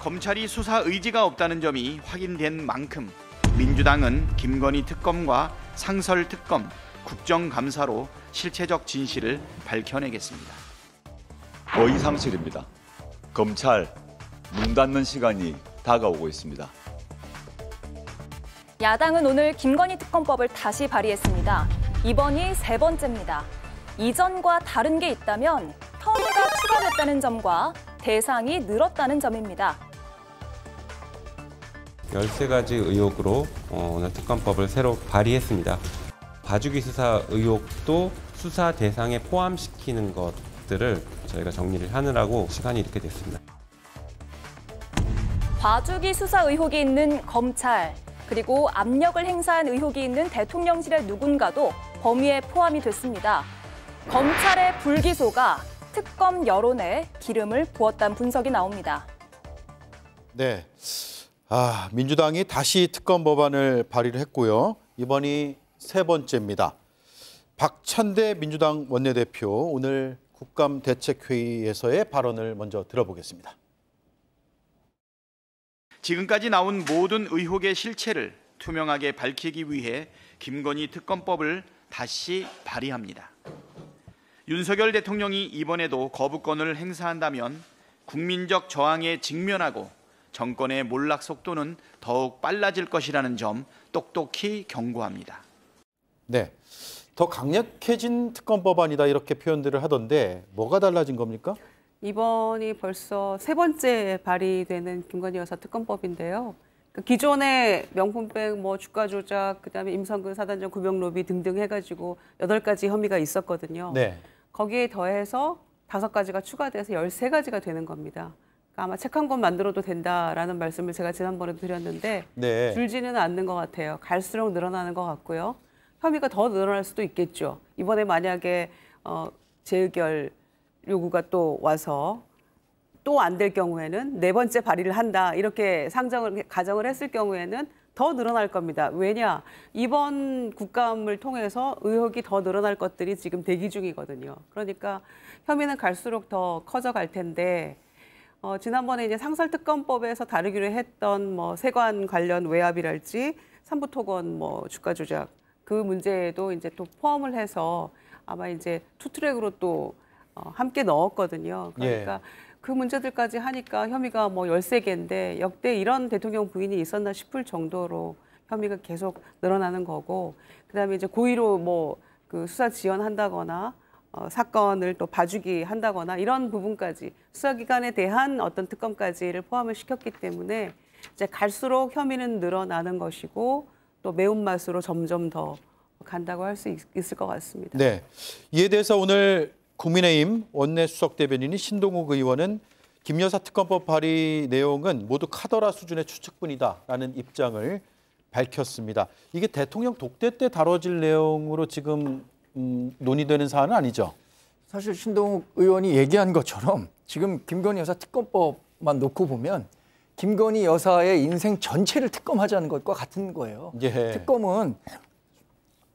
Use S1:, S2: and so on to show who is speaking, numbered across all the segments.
S1: 검찰이 수사 의지가 없다는 점이 확인된 만큼 민주당은 김건희 특검과 상설 특검, 국정감사로 실체적
S2: 진실을 밝혀내겠습니다. 거의상실입니다. 검찰 문 닫는 시간이 다가오고 있습니다.
S1: 야당은 오늘 김건희 특검법을 다시 발의했습니다. 이번이 세 번째입니다. 이전과 다른 게 있다면 터미가 추가됐다는 점과 대상이 늘었다는 점입니다.
S2: 13가지 의혹으로 어, 오늘 특검법을 새로 발의했습니다. 봐주기 수사 의혹도 수사 대상에 포함시키는 것들을 저희가 정리를 하느라고 시간이 이렇게 됐습니다.
S1: 봐주기 수사 의혹이 있는 검찰, 그리고 압력을 행사한 의혹이 있는 대통령실의 누군가도 범위에 포함이 됐습니다. 검찰의 불기소가 특검 여론에 기름을 부었다는 분석이 나옵니다.
S3: 네. 아, 민주당이 다시 특검 법안을 발의를 했고요. 이번이 세 번째입니다. 박찬대 민주당 원내대표 오늘 국감 대책회의에서의 발언을 먼저 들어보겠습니다.
S1: 지금까지 나온 모든 의혹의 실체를 투명하게 밝히기 위해 김건희 특검법을 다시 발의합니다. 윤석열 대통령이 이번에도 거부권을 행사한다면 국민적 저항에 직면하고 정권의 몰락 속도는 더욱 빨라질 것이라는 점
S3: 똑똑히 경고합니다. 네. 더 강력해진 특검법안이다 이렇게 표현들을 하던데 뭐가 달라진 겁니까?
S4: 이번이 벌써 세 번째 발의되는 김건희 여사 특검법인데요. 그러니까 기존에 명품백, 뭐 주가 조작, 그다음에 임성근 사단장 구명 로비 등등 해가지고 여덟 가지 혐의가 있었거든요. 네. 거기에 더해서 다섯 가지가 추가돼서 열세 가지가 되는 겁니다. 그러니까 아마 책 한 권 만들어도 된다라는 말씀을 제가 지난번에도 드렸는데 네. 줄지는 않는 것 같아요. 갈수록 늘어나는 것 같고요. 혐의가 더 늘어날 수도 있겠죠. 이번에 만약에 어, 재의결 요구가 또 와서 또 안 될 경우에는 네 번째 발의를 한다 이렇게 상정을 가정을 했을 경우에는 더 늘어날 겁니다. 왜냐 이번 국감을 통해서 의혹이 더 늘어날 것들이 지금 대기 중이거든요. 그러니까 혐의는 갈수록 더 커져갈 텐데 어, 지난번에 이제 상설특검법에서 다루기로 했던 뭐 세관 관련 외압이랄지 삼부토건 뭐 주가 조작 그 문제도 이제 또 포함을 해서 아마 이제 투트랙으로 또 어, 함께 넣었거든요. 그러니까 예. 그 문제들까지 하니까 혐의가 뭐 열세 개인데 역대 이런 대통령 부인이 있었나 싶을 정도로 혐의가 계속 늘어나는 거고 그다음에 이제 고의로 뭐 그 수사 지연한다거나 어, 사건을 또 봐주기 한다거나 이런 부분까지 수사기관에 대한 어떤 특검까지를 포함을 시켰기 때문에 이제 갈수록 혐의는 늘어나는 것이고 또 매운맛으로 점점 더 간다고 할 수 있을 것 같습니다.
S3: 네. 이에 대해서 오늘 국민의힘 원내 수석 대변인인 신동욱 의원은 김 여사 특검법 발의 내용은 모두 카더라 수준의 추측뿐이다라는 입장을 밝혔습니다. 이게 대통령 독대 때 다뤄질 내용으로 지금 음, 논의되는 사안은 아니죠. 사실 신동욱 의원이 얘기한 것처럼 지금 김건희 여사 특검법만
S1: 놓고 보면 김건희 여사의 인생 전체를 특검하자는 것과 같은 거예요. 예. 특검은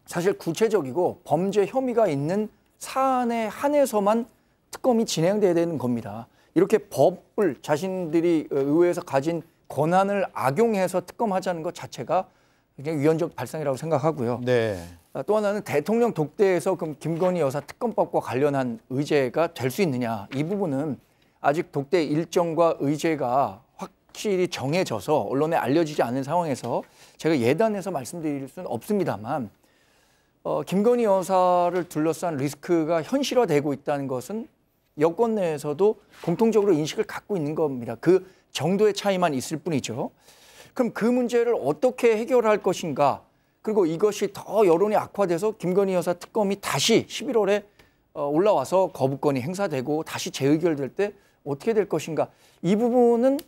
S1: 사실 구체적이고 범죄 혐의가 있는 사안에 한해서만 특검이 진행돼야 되는 겁니다. 이렇게 법을 자신들이 의회에서 가진 권한을 악용해서 특검하자는 것 자체가 굉장히 위헌적 발상이라고 생각하고요. 네. 아, 또 하나는 대통령 독대에서 그럼 김건희 여사 특검법과 관련한 의제가 될 수 있느냐 이 부분은 아직 독대 일정과 의제가 확실히 정해져서 언론에 알려지지 않은 상황에서 제가 예단해서 말씀드릴 수는 없습니다만 어, 김건희 여사를 둘러싼 리스크가 현실화되고 있다는 것은 여권 내에서도 공통적으로 인식을 갖고 있는 겁니다. 그 정도의 차이만 있을 뿐이죠. 그럼 그 문제를 어떻게 해결할 것인가? 그리고 이것이 더 여론이 악화돼서 김건희 여사 특검이 다시 11월에 어, 올라와서 거부권이 행사되고 다시 재의결될 때 어떻게 될 것인가? 이 부분은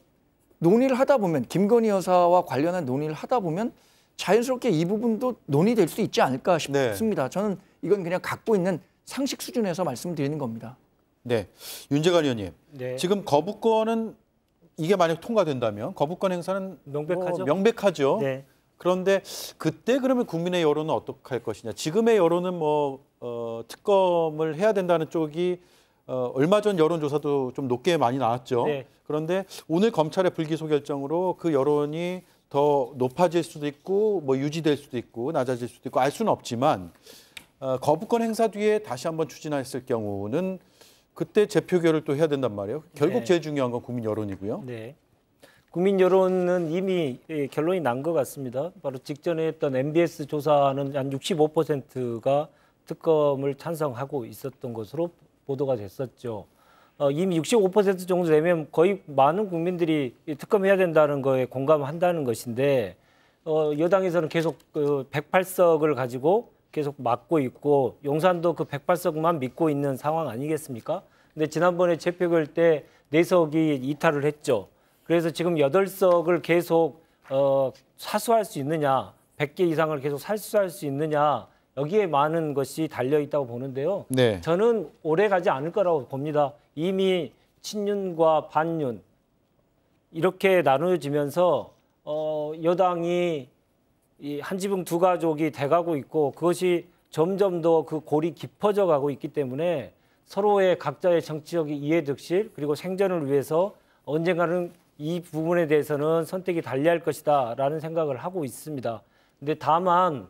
S1: 논의를 하다 보면 김건희 여사와 관련한 논의를 하다 보면 자연스럽게
S3: 이 부분도 논의될 수 있지
S1: 않을까 네. 싶습니다. 네. 저는 이건 그냥 갖고 있는 상식 수준에서 말씀드리는 겁니다.
S3: 네, 윤재관 의원님. 네. 지금 거부권은 이게 만약 통과된다면 거부권 행사는 뭐 명백하죠. 어, 명백하죠. 네. 그런데 그때 그러면 국민의 여론은 어떻게 할 것이냐. 지금의 여론은 뭐 어, 특검을 해야 된다는 쪽이 어, 얼마 전 여론조사도 좀 높게 많이 나왔죠. 네. 그런데 오늘 검찰의 불기소 결정으로 그 여론이 더 높아질 수도 있고 뭐 유지될 수도 있고 낮아질 수도 있고 알 수는 없지만 어, 거부권 행사 뒤에 다시 한번 추진했을 경우는 그때 재표결을 또 해야 된단 말이에요. 결국 네. 제일 중요한 건 국민 여론이고요.
S2: 네. 국민 여론은 이미 예, 결론이 난 것 같습니다. 바로 직전에 했던 MBS 조사는 한 65%가 특검을 찬성하고 있었던 것으로 보도가 됐었죠. 어, 이미 65% 정도 되면 거의 많은 국민들이 특검해야 된다는 거에 공감한다는 것인데 어, 여당에서는 계속 그 108석을 가지고 계속 막고 있고 용산도 그 백발석만 믿고 있는 상황 아니겠습니까? 근데 지난번에 재표결 때 네석이 이탈을 했죠. 그래서 지금 8 석을 계속 어, 사수할 수 있느냐, 1 0 0개 이상을 계속 살수할 수 있느냐 여기에 많은 것이 달려 있다고 보는데요. 네. 저는 오래 가지 않을 거라고 봅니다. 이미 친윤과 반윤 이렇게 나누어지면서 어, 여당이 이한 지붕 두 가족이 돼가고 있고 그것이 점점 더 그 골이 깊어져 가고 있기 때문에 서로의 각자의 정치적 이해득실 그리고 생존을 위해서 언젠가는 이 부분에 대해서는 선택이 달리할 것이다라는 생각을 하고 있습니다. 근데 다만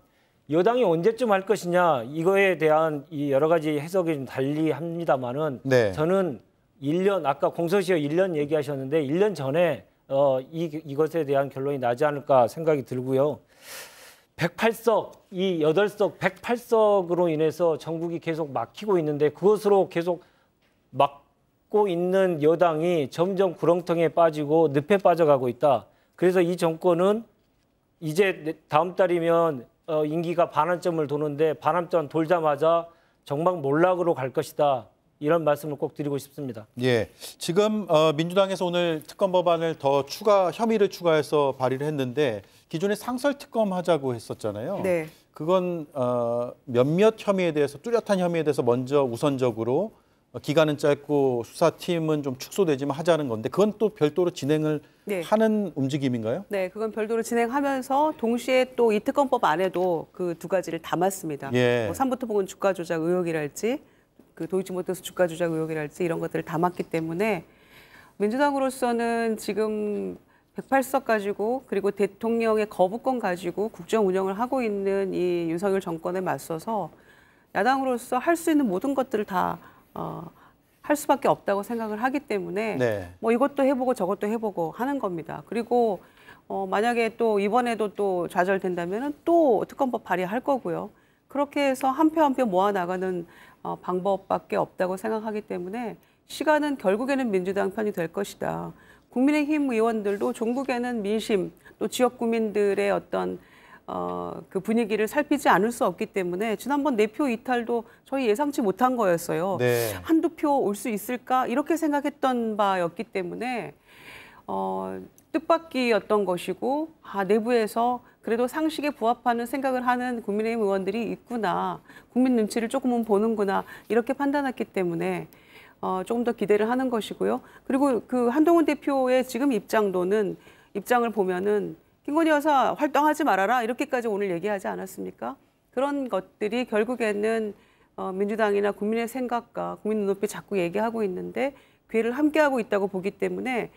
S2: 여당이 언제쯤 할 것이냐 이거에 대한 이 여러 가지 해석이 좀 달리합니다만은 네. 저는 1년 아까 공소시효 1년 얘기하셨는데 1년 전에 어, 이, 이것에 대한 결론이 나지 않을까 생각이 들고요. 백팔석이 여덟 석백팔석으로 인해서 전국이 계속 막히고 있는데 그것으로 계속 막고 있는 여당이 점점 구렁텅에 빠지고 늪에 빠져가고 있다. 그래서 이 정권은 이제 다음 달이면 어, 임기가 반환점을 도는데 반환점 돌자마자 정방 몰락으로 갈 것이다. 이런 말씀을 꼭 드리고 싶습니다.
S3: 예, 지금 어,
S2: 민주당에서 오늘 특검
S3: 법안을 더 추가 혐의를 추가해서 발의를 했는데 기존에 상설 특검 하자고 했었잖아요. 네. 그건 어, 몇몇 혐의에 대해서 뚜렷한 혐의에 대해서 먼저 우선적으로 어, 기간은 짧고 수사팀은 좀 축소되지만 하자는 건데 그건 또 별도로 진행을 네. 하는 움직임인가요?
S4: 네, 그건 별도로 진행하면서 동시에 또 이 특검법 안에도 그 두 가지를 담았습니다. 예. 뭐 삼부토 보건 주가 조작 의혹이랄지 그 도이치모터스 주가 조작 의혹이랄지 이런 것들을 담았기 때문에 민주당으로서는 지금 108석 가지고 그리고 대통령의 거부권 가지고 국정 운영을 하고 있는 이 윤석열 정권에 맞서서 야당으로서 할 수 있는 모든 것들을 다 어, 할 수밖에 없다고 생각을 하기 때문에 네. 뭐 이것도 해보고 저것도 해보고 하는 겁니다. 그리고 어, 만약에 또 이번에도 또 좌절된다면 또 특검법 발의할 거고요. 그렇게 해서 한 표 한 표 모아 나가는 어, 방법밖에 없다고 생각하기 때문에 시간은 결국에는 민주당 편이 될 것이다. 국민의힘 의원들도 종국에는 민심 또 지역 국민들의 어떤 어, 그 분위기를 살피지 않을 수 없기 때문에 지난번 내표 네 이탈도 저희 예상치 못한 거였어요. 네. 한두 표 올 수 있을까 이렇게 생각했던 바였기 때문에 어, 뜻밖이었던 것이고 아, 내부에서 그래도 상식에 부합하는 생각을 하는 국민의힘 의원들이 있구나 국민 눈치를 조금은 보는구나 이렇게 판단했기 때문에 어, 조금 더 기대를 하는 것이고요. 그리고 그 한동훈 대표의 지금 입장도는 입장을 보면은 김건희 여사 활동하지 말아라 이렇게까지 오늘 얘기하지 않았습니까? 그런 것들이 결국에는 어, 민주당이나 국민의 생각과 국민 눈높이 자꾸 얘기하고 있는데 괴를 함께하고 있다고 보기 때문에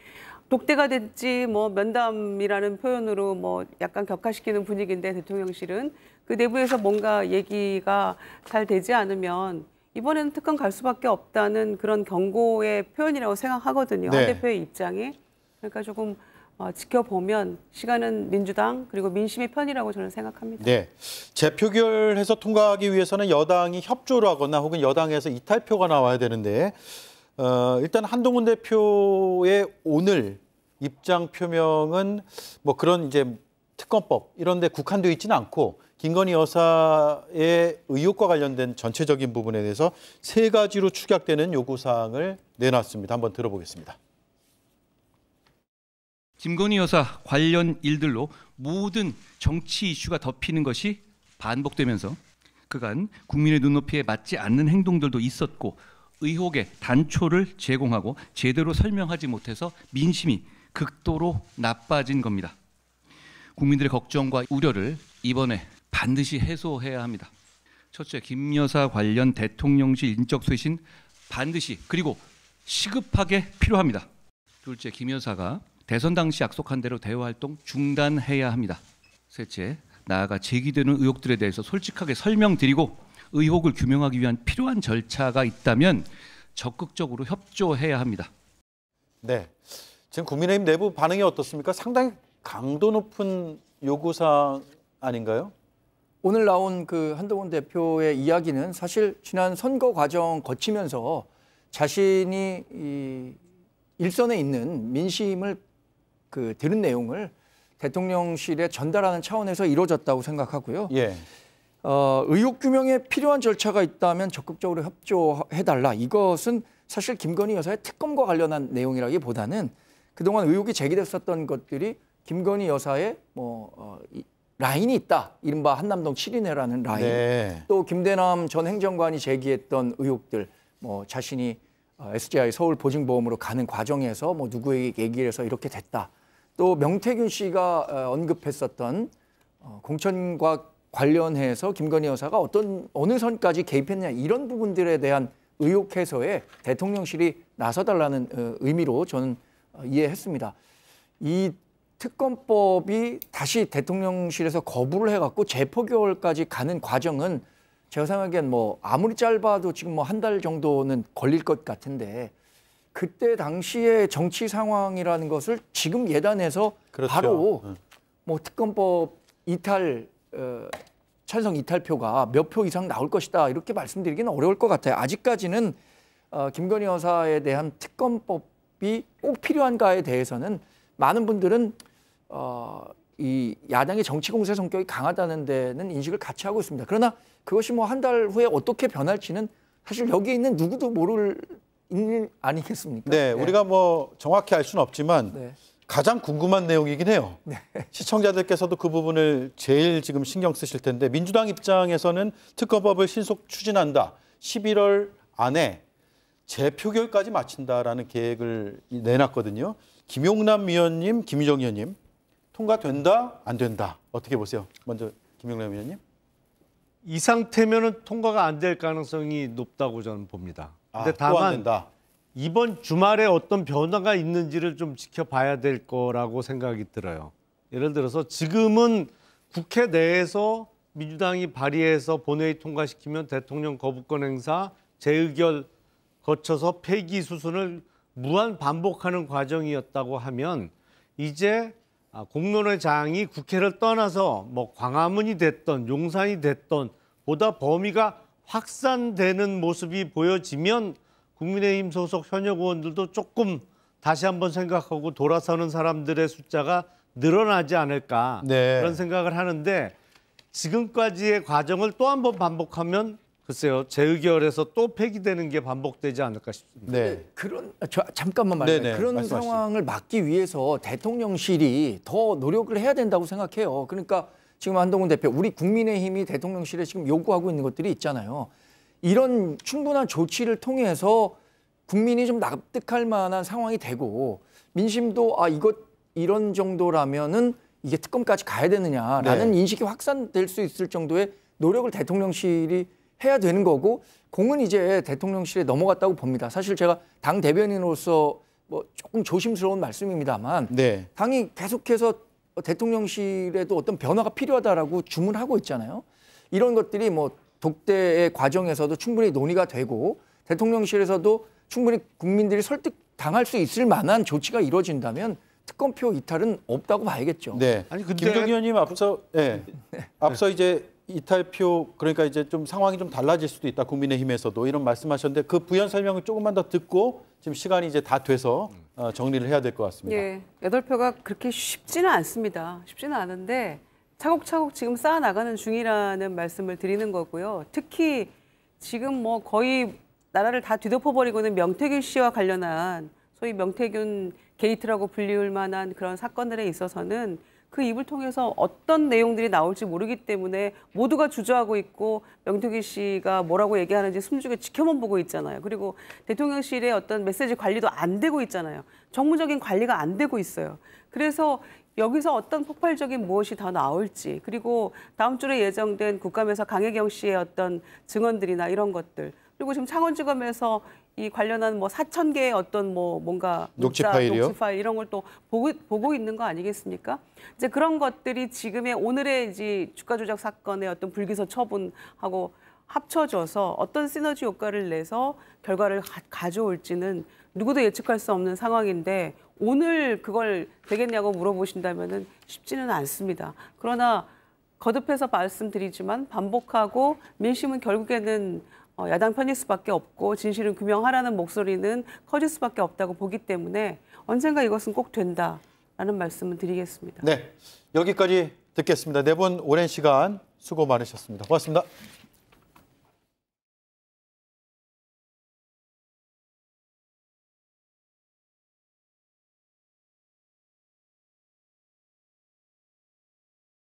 S4: 독대가 됐지 뭐 면담이라는 표현으로 뭐 약간 격화시키는 분위기인데 대통령실은 그 내부에서 뭔가 얘기가 잘 되지 않으면 이번에는 특검갈 수밖에 없다는 그런 경고의 표현이라고 생각하거든요. 네. 대표의 입장이. 그러니까 조금 어, 지켜보면 시간은 민주당 그리고 민심의 편이라고 저는 생각합니다.
S3: 네, 재표결해서 통과하기 위해서는 여당이 협조를 하거나 혹은 여당에서 이탈표가 나와야 되는데 어, 일단 한동훈 대표의 오늘 입장 표명은 뭐 그런 이제 특검법 이런 데 국한되어 있지는 않고 김건희 여사의 의혹과 관련된 전체적인 부분에 대해서 세 가지로 축약되는 요구사항을 내놨습니다. 한번 들어보겠습니다.
S1: 김건희 여사 관련 일들로 모든 정치 이슈가 덮이는 것이 반복되면서 그간 국민의 눈높이에 맞지 않는 행동들도 있었고 의혹의 단초를 제공하고 제대로 설명하지 못해서 민심이 극도로 나빠진 겁니다. 국민들의 걱정과 우려를 이번에 반드시 해소해야 합니다. 첫째, 김 여사 관련 대통령실 인적 쇄신 반드시 그리고 시급하게 필요합니다. 둘째, 김 여사가 대선 당시 약속한 대로 대화 활동 중단해야 합니다. 셋째, 나아가
S2: 제기되는 의혹들에 대해서 솔직하게 설명드리고 의혹을 규명하기 위한 필요한 절차가 있다면 적극적으로 협조해야 합니다.
S3: 네. 지금 국민의힘 내부 반응이 어떻습니까? 상당히 강도 높은 요구사항 아닌가요? 오늘 나온 그 한동훈 대표의 이야기는 사실 지난 선거 과정
S1: 거치면서 자신이 이 일선에 있는 민심을 그 들은 내용을 대통령실에 전달하는 차원에서 이루어졌다고 생각하고요. 예. 어, 의혹 규명에 필요한 절차가 있다면 적극적으로 협조해달라. 이것은 사실 김건희 여사의 특검과 관련한 내용이라기보다는 그동안 의혹이 제기됐었던 것들이 김건희 여사의 뭐 어, 이, 라인이 있다. 이른바 한남동 7인회라는 라인. 네. 또 김대남 전 행정관이 제기했던 의혹들, 뭐 자신이 SGI 어, 서울 보증보험으로 가는 과정에서 뭐 누구에게 얘기를 해서 이렇게 됐다. 또 명태균 씨가 어, 언급했었던 어, 공천과 관련해서 김건희 여사가 어떤 어느 선까지 개입했냐 이런 부분들에 대한 의혹 해소에 대통령실이 나서달라는 의미로 저는 이해했습니다. 이 특검법이 다시 대통령실에서 거부를 해갖고 재포결까지 가는 과정은 제가 생각엔 뭐 아무리 짧아도 지금 뭐 한 달 정도는 걸릴 것 같은데 그때 당시의 정치 상황이라는 것을 지금 예단해서 그렇죠. 바로 네. 뭐 특검법 이탈 어, 찬성 이탈표가 몇 표 이상 나올 것이다 이렇게 말씀드리기는 어려울 것 같아요. 아직까지는 어, 김건희 여사에 대한 특검법이 꼭 필요한가에 대해서는 많은 분들은 어, 이 야당의 정치 공세 성격이 강하다는 데는 인식을 같이 하고 있습니다. 그러나 그것이 뭐 한 달 후에 어떻게 변할지는 사실 여기 에 있는
S3: 누구도 모를 일 아니겠습니까? 네, 네, 우리가 뭐 정확히 알 수는 없지만 네. 가장 궁금한 내용이긴 해요. 네. 시청자들께서도 그 부분을 제일 지금 신경 쓰실 텐데 민주당 입장에서는 특검법을 신속 추진한다. 11월 안에 재표결까지 마친다라는 계획을 내놨거든요. 김용남 위원님, 김희정 위원님 통과된다, 안 된다. 어떻게 보세요? 먼저
S2: 김영래 위원님. 이 상태면은 통과가 안 될 가능성이 높다고 저는 봅니다. 아, 근데 아, 다만 이번 주말에 어떤 변화가 있는지를 좀 지켜봐야 될 거라고 생각이 들어요. 예를 들어서 지금은 국회 내에서 민주당이 발의해서 본회의 통과시키면 대통령 거부권 행사 재의결 거쳐서 폐기 수순을 무한 반복하는 과정이었다고 하면 이제 아, 공론의 장이 국회를 떠나서 뭐 광화문이 됐던 용산이 됐던 보다 범위가 확산되는 모습이 보여지면 국민의힘 소속 현역 의원들도 조금 다시 한번 생각하고 돌아서는 사람들의 숫자가 늘어나지 않을까 네. 그런 생각을 하는데 지금까지의 과정을 또한번 반복하면 글쎄요, 재의결에서 또 폐기되는 게 반복되지 않을까 싶습니다. 네. 그런 아, 저,
S1: 잠깐만 말씀요 네네, 그런 말씀하시죠. 상황을 막기 위해서 대통령실이 더 노력을 해야 된다고 생각해요. 그러니까 지금 한동훈 대표, 우리 국민의힘이 대통령실에 지금 요구하고 있는 것들이 있잖아요. 이런 충분한 조치를 통해서 국민이 좀 납득할 만한 상황이 되고 민심도 아 이것 이런 정도라면은 이게 특검까지 가야 되느냐라는 네. 인식이 확산될 수 있을 정도의 노력을 대통령실이 해야 되는 거고 공은 이제 대통령실에 넘어갔다고 봅니다. 사실 제가 당 대변인으로서 뭐 조금 조심스러운 말씀입니다만 네. 당이 계속해서 대통령실에도 어떤 변화가 필요하다라고 주문하고 있잖아요. 이런 것들이 뭐 독대의 과정에서도 충분히 논의가 되고 대통령실에서도 충분히 국민들이 설득 당할 수 있을 만한 조치가 이루어진다면 특검표 이탈은 없다고 봐야겠죠. 네. 아니 근데 김종현
S3: 의원님 앞서 네. 네. 앞서 이제 이탈표 그러니까 이제 좀 상황이 좀 달라질 수도 있다 국민의힘에서도 이런 말씀하셨는데 그 부연 설명을 조금만 더 듣고 지금 시간이 이제 다 돼서 어, 정리를 해야 될 것 같습니다.
S4: 예, 여덟 표가 그렇게 쉽지는 않습니다. 쉽지는 않은데 차곡차곡 지금 쌓아 나가는 중이라는 말씀을 드리는 거고요. 특히 지금 뭐 거의 나라를 다 뒤덮어 버리고는 명태균 씨와 관련한 소위 명태균 게이트라고 불리울 만한 그런 사건들에 있어서는 그 입을 통해서 어떤 내용들이 나올지 모르기 때문에 모두가 주저하고 있고 명태기 씨가 뭐라고 얘기하는지 숨죽여 지켜만 보고 있잖아요. 그리고 대통령실의 어떤 메시지 관리도 안 되고 있잖아요. 정무적인 관리가 안 되고 있어요. 그래서 여기서 어떤 폭발적인 무엇이 더 나올지 그리고 다음 주에 예정된 국감에서 강혜경 씨의 어떤 증언들이나 이런 것들 그리고 지금 창원지검에서 이 관련한 뭐사천 개의 어떤 뭐 뭔가 녹취 파일 녹취 파일 이런 걸 또 보고 보고 있는 거 아니겠습니까? 이제 그런 것들이 지금의 오늘의 이제 주가 조작 사건의 어떤 불기소 처분하고 합쳐져서 어떤 시너지 효과를 내서 결과를 가, 져올지는 누구도 예측할 수 없는 상황인데 오늘 그걸 되겠냐고 물어보신다면은 쉽지는 않습니다. 그러나 거듭해서 말씀드리지만 반복하고 민심은 결국에는 어, 야당 편일 수밖에 없고 진실은 규명하라는 목소리는 커질 수밖에 없다고 보기 때문에 언젠가 이것은 꼭 된다라는 말씀을 드리겠습니다.
S3: 네, 여기까지 듣겠습니다. 네 분 오랜 시간
S2: 수고 많으셨습니다. 고맙습니다.